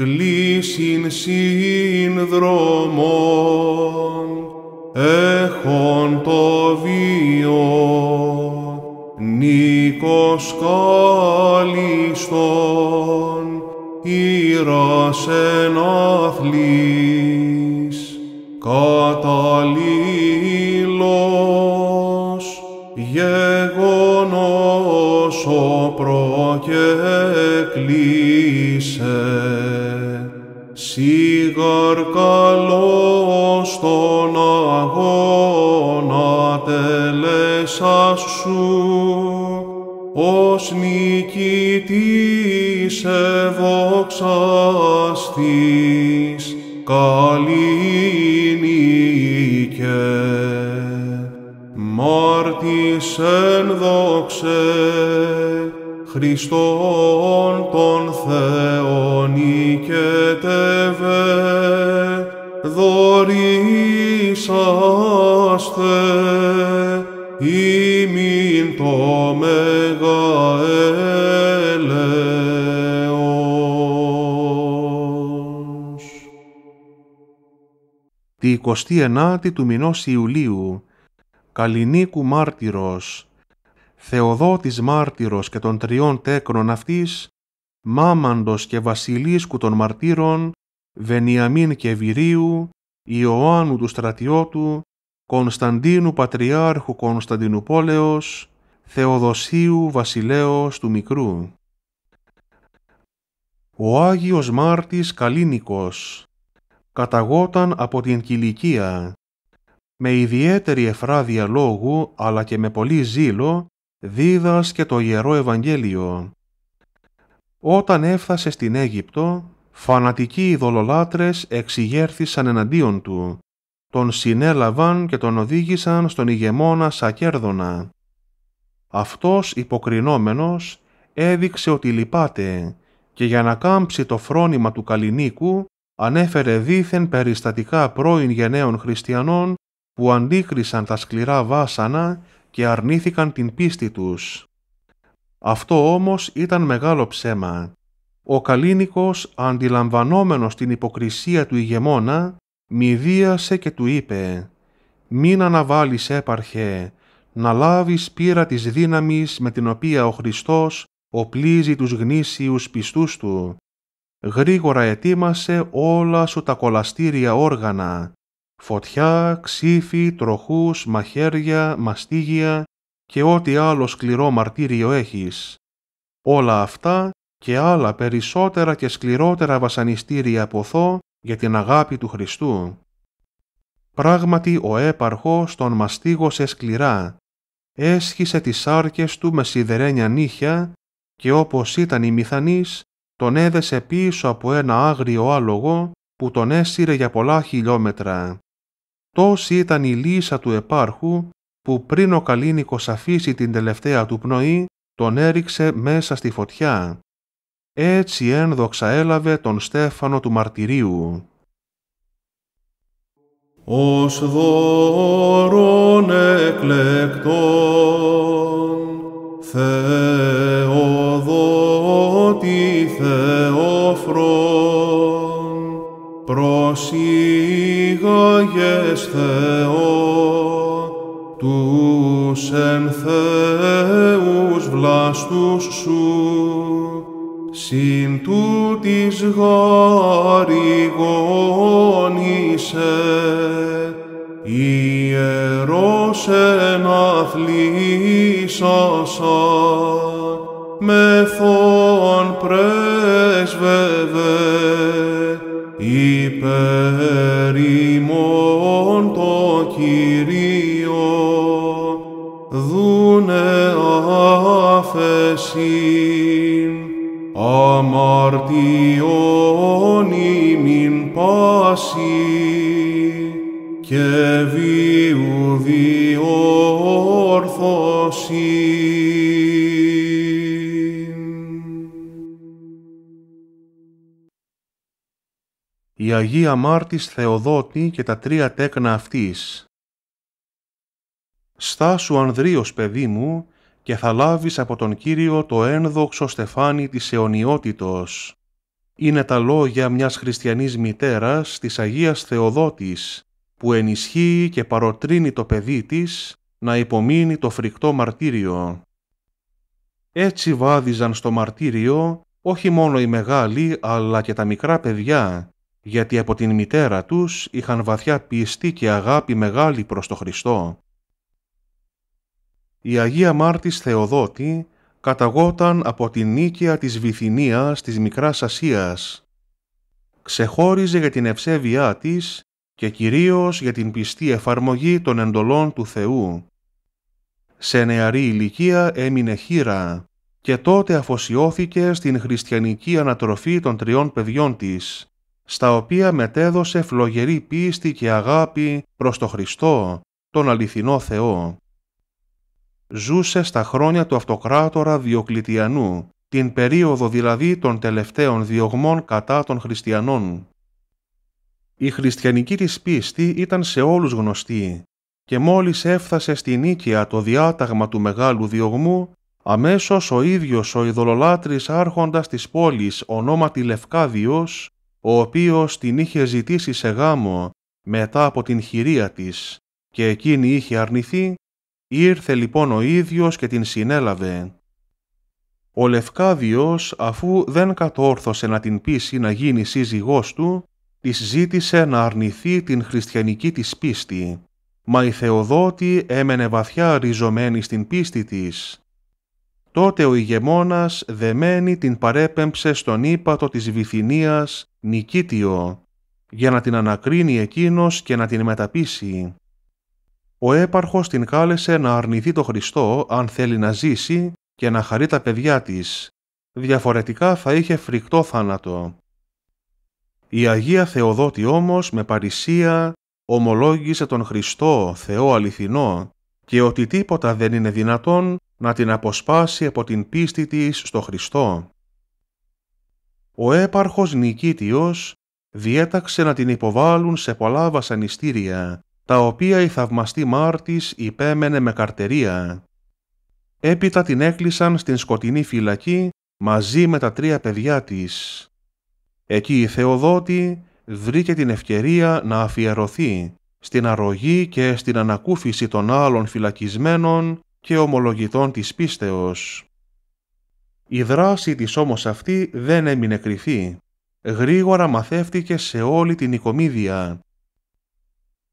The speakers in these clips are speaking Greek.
κλείσιν συνδρομών έχον το βίο νίκος καλιστον, ήρας εν αθλής καταλήλος γεγονός ο προκεκλήσες σίγαρ καλός τον αγώνα τελέσα σου, ως νικητής ευοξαστής καλή νίκε. Μάρτης ενδόξε, Χριστόν τον Θεό, δωρήσαστε ημίν το Μεγα Τη 29η του μηνός Ιουλίου, Καλλινίκου μάρτυρος, Θεοδότης μάρτυρος και των τριών τέκνων αυτής, Μάμαντος και Βασιλίσκου των μαρτύρων, Βενιαμίν Κεβυρίου, Ιωάννου του στρατιώτου, Κωνσταντίνου Πατριάρχου Κωνσταντινούπολεως, Θεοδοσίου Βασιλέως του Μικρού. Ο Άγιος Μάρτης Καλίνικος καταγόταν από την Κυλικία. Με ιδιαίτερη εφράδια λόγου αλλά και με πολύ ζήλο δίδασκε το Ιερό Ευαγγέλιο. Όταν έφτασε στην Αίγυπτο φανατικοί ειδωλολάτρες εξηγέρθησαν εναντίον του, τον συνέλαβαν και τον οδήγησαν στον ηγεμόνα Σακέρδονα. Αυτός υποκρινόμενος έδειξε ότι λυπάται και για να κάμψει το φρόνημα του Καλλινίκου ανέφερε δήθεν περιστατικά πρώην γενναίων χριστιανών που αντίκρισαν τα σκληρά βάσανα και αρνήθηκαν την πίστη τους. Αυτό όμως ήταν μεγάλο ψέμα ο Καλίνικος αντιλαμβανόμενος την υποκρισία του ηγεμόνα, μηδίασε και του είπε «Μην αναβάλεις έπαρχε, να λάβεις πείρα της δύναμης με την οποία ο Χριστός οπλίζει τους γνήσιους πιστούς του. Γρήγορα ετοίμασε όλα σου τα κολαστήρια όργανα, φωτιά, ξύφι, τροχούς, μαχαίρια, μαστίγια και ό,τι άλλο σκληρό μαρτύριο έχεις. Όλα αυτά και άλλα περισσότερα και σκληρότερα βασανιστήρια από για την αγάπη του Χριστού. Πράγματι ο έπαρχος τον μαστίγωσε σκληρά, έσχισε τις σάρκες του με σιδερένια νύχια και όπως ήταν η μηθανής, τον έδεσε πίσω από ένα άγριο άλογο που τον έσυρε για πολλά χιλιόμετρα. Τόση ήταν η λύσα του επάρχου που πριν ο Καλίνικος αφήσει την τελευταία του πνοή, τον έριξε μέσα στη φωτιά έτσι ένδοξα έλαβε τον Στέφανο του Μαρτυρίου. Ως δώρον εκλεκτών, Θεοδότη Θεόφρον, προσήγαγες Θεό, τους εν Θεούς βλάστους σου, Συν τούτης γαρηγόνησε, ιερός με μεθόν πρέσβε Η Αγία Μάρτης Θεοδότη και τα τρία τέκνα αυτής. Στάσου Ανδρίος παιδί μου και θα λάβεις από τον Κύριο το ένδοξο στεφάνι της αιωνιότητος. Είναι τα λόγια μιας χριστιανής μητέρας της Αγίας Θεοδότης, που ενισχύει και παροτρύνει το παιδί της να υπομείνει το φρικτό μαρτύριο. Έτσι βάδιζαν στο μαρτύριο όχι μόνο οι μεγάλοι αλλά και τα μικρά παιδιά, γιατί από την μητέρα τους είχαν βαθιά πίστη και αγάπη μεγάλη προς το Χριστό. Η Αγία Μάρτης Θεοδότη καταγόταν από την νίκαια της Βυθινίας της Μικράς Ασίας. Ξεχώριζε για την ευσέβειά της και κυρίως για την πιστή εφαρμογή των εντολών του Θεού. Σε νεαρή ηλικία έμεινε χείρα και τότε αφοσιώθηκε στην χριστιανική ανατροφή των τριών παιδιών της, στα οποία μετέδωσε φλογερή πίστη και αγάπη προς το Χριστό, τον αληθινό Θεό. Ζούσε στα χρόνια του αυτοκράτορα Διοκλητιανού, την περίοδο δηλαδή των τελευταίων διωγμών κατά των χριστιανών. Η χριστιανική της πίστη ήταν σε όλους γνωστή και μόλις έφτασε στη Νίκαια το διάταγμα του Μεγάλου Διωγμού, αμέσως ο ίδιος ο ειδωλολάτρης άρχοντας της πόλης ονόματι Λευκάδιος, ο οποίος την είχε ζητήσει σε γάμο μετά από την χειρία της και εκείνη είχε αρνηθεί, ήρθε λοιπόν ο ίδιος και την συνέλαβε. Ο Λευκάδιος, αφού δεν κατόρθωσε να την πείσει να γίνει σύζυγός του, της ζήτησε να αρνηθεί την χριστιανική της πίστη, μα η Θεοδότη έμενε βαθιά ριζωμένη στην πίστη της. Τότε ο ηγεμόνας δεμένη την παρέπεμψε στον ύπατο της Βυθινίας Νικήτιο, για να την ανακρίνει εκείνος και να την μεταπίσει. Ο έπαρχος την κάλεσε να αρνηθεί το Χριστό αν θέλει να ζήσει και να χαρεί τα παιδιά της. Διαφορετικά θα είχε φρικτό θάνατο. Η Αγία Θεοδότη όμως με παρησία ομολόγησε τον Χριστό Θεό αληθινό και ότι τίποτα δεν είναι δυνατόν να την αποσπάσει από την πίστη της στο Χριστό. Ο έπαρχος Νικήτιος διέταξε να την υποβάλουν σε πολλά βασανιστήρια, τα οποία η θαυμαστή Μάρτης υπέμενε με καρτερία. Έπειτα την έκλεισαν στην σκοτεινή φυλακή μαζί με τα τρία παιδιά της. Εκεί η Θεοδότη βρήκε την ευκαιρία να αφιερωθεί στην αρρωγή και στην ανακούφιση των άλλων φυλακισμένων και ομολογητών της πίστεως. Η δράση της όμως αυτή δεν έμεινε κρυφή. Γρήγορα μαθεύτηκε σε όλη την οικομίδια.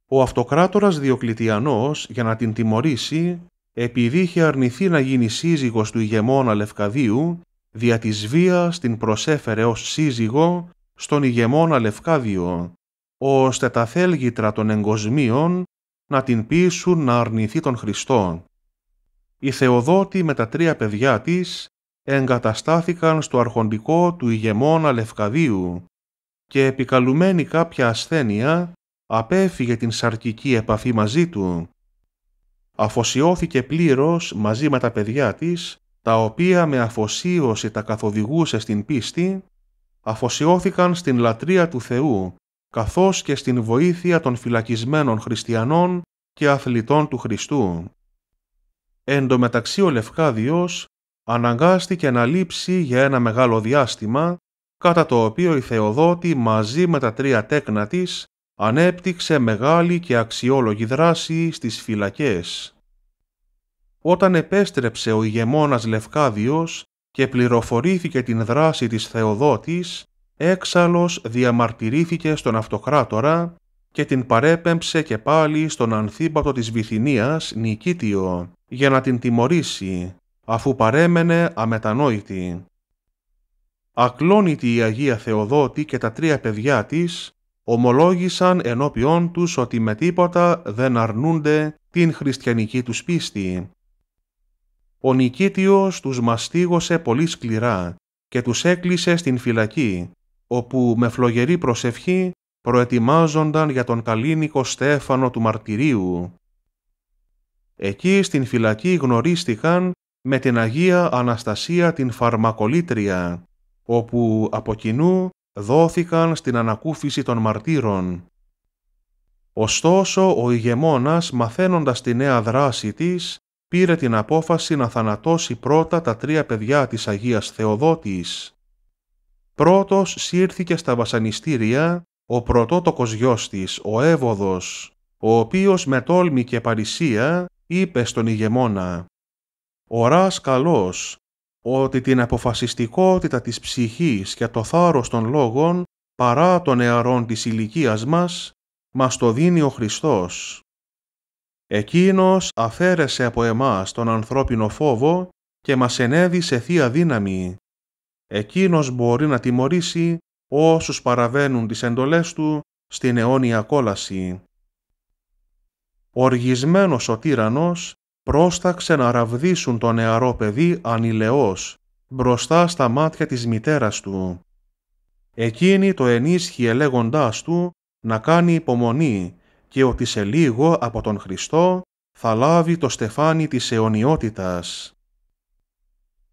Ο αυτοκράτορας Διοκλητιανός, για να την τιμωρήσει, επειδή είχε αρνηθεί να γίνει σύζυγος του ηγεμόνα Λευκαδίου, δια της βίας την προσέφερε ως σύζυγο στον ηγεμόνα Λευκάδιο, ώστε τα θέλγητρα των εγκοσμίων να την πείσουν να αρνηθεί τον Χριστό. Η Θεοδότη με τα τρία παιδιά της εγκαταστάθηκαν στο αρχοντικό του ηγεμόνα Λευκαδίου και επικαλουμένη κάποια ασθένεια απέφυγε την σαρκική επαφή μαζί του. Αφοσιώθηκε πλήρως μαζί με τα παιδιά της τα οποία με αφοσίωση τα καθοδηγούσε στην πίστη, αφοσιώθηκαν στην λατρεία του Θεού, καθώς και στην βοήθεια των φυλακισμένων χριστιανών και αθλητών του Χριστού. Εν τω μεταξύ ο Λευκάδιος αναγκάστηκε να λείψει για ένα μεγάλο διάστημα, κατά το οποίο η Θεοδότη μαζί με τα τρία τέκνα της ανέπτυξε μεγάλη και αξιόλογη δράση στις φυλακές όταν επέστρεψε ο ηγεμόνας Λευκάδιος και πληροφορήθηκε την δράση της Θεοδότης, έξαλλος διαμαρτυρήθηκε στον αυτοκράτορα και την παρέπεμψε και πάλι στον ανθύπατο της Βυθινίας Νικίτιο για να την τιμωρήσει, αφού παρέμενε αμετανόητη. Ακλόνητη η Αγία Θεοδότη και τα τρία παιδιά της ομολόγησαν ενώπιόν τους ότι με τίποτα δεν αρνούνται την χριστιανική τους πίστη ο Νικήτιος τους μαστίγωσε πολύ σκληρά και τους έκλεισε στην φυλακή, όπου με φλογερή προσευχή προετοιμάζονταν για τον καλήνικο Στέφανο του Μαρτυρίου. Εκεί στην φυλακή γνωρίστηκαν με την Αγία Αναστασία την Φαρμακολήτρια, όπου από κοινού δόθηκαν στην ανακούφιση των μαρτύρων. Ωστόσο, ο ηγεμόνας, μαθαίνοντας τη νέα δράση της, πήρε την απόφαση να θανατώσει πρώτα τα τρία παιδιά της Αγίας Θεοδότης. Πρώτος σύρθηκε στα βασανιστήρια ο πρωτότοκος γιος της, ο Εύωδος, ο οποίος με τόλμη και παρησία είπε στον ηγεμόνα «Οράς καλός, ότι την αποφασιστικότητα της ψυχής και το θάρρος των λόγων παρά των νεαρών της ηλικίας μας, μας το δίνει ο Χριστός. Εκείνος αφαίρεσε από εμάς τον ανθρώπινο φόβο και μας ενέδει σε θεία δύναμη. Εκείνος μπορεί να τιμωρήσει όσους παραβαίνουν τις εντολές του στην αιώνια κόλαση. Οργισμένος ο τύρανος πρόσταξε να ραβδίσουν το νεαρό παιδί ανηλαιός μπροστά στα μάτια της μητέρας του. Εκείνη το ενίσχυε λέγοντάς του να κάνει υπομονή και ότι σε λίγο από τον Χριστό θα λάβει το στεφάνι της αιωνιότητας.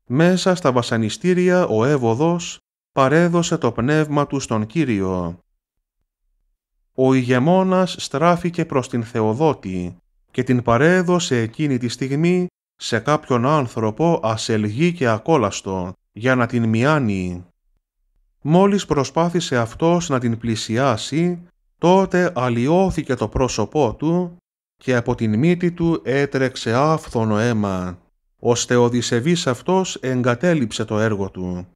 Μέσα στα βασανιστήρια ο Εύωδος παρέδωσε το πνεύμα του στον Κύριο. Ο ηγεμόνας στράφηκε προς την Θεοδότη και την παρέδωσε εκείνη τη στιγμή σε κάποιον άνθρωπο ασελγή και ακόλαστο, για να την μιάνει. Μόλις προσπάθησε αυτός να την πλησιάσει, Τότε αλλοιώθηκε το πρόσωπό του και από την μύτη του έτρεξε άφθονο αίμα, ώστε ο δισεβής αυτός εγκατέλειψε το έργο του.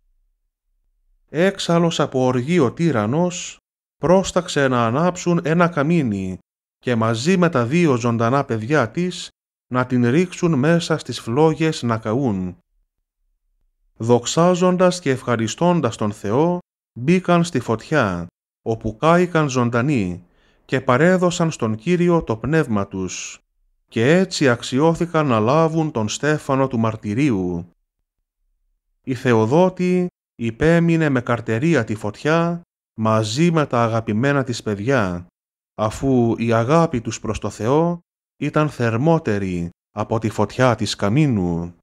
Έξαλλος από οργή ο τύρανος, πρόσταξε να ανάψουν ένα καμίνι και μαζί με τα δύο ζωντανά παιδιά της να την ρίξουν μέσα στις φλόγες να καούν. Δοξάζοντας και ευχαριστώντας τον Θεό, μπήκαν στη φωτιά όπου κάηκαν ζωντανοί και παρέδωσαν στον Κύριο το πνεύμα τους και έτσι αξιώθηκαν να λάβουν τον Στέφανο του Μαρτυρίου. Η Θεοδότη υπέμεινε με καρτερία τη φωτιά μαζί με τα αγαπημένα της παιδιά, αφού η αγάπη τους προς το Θεό ήταν θερμότερη από τη φωτιά της καμίνου.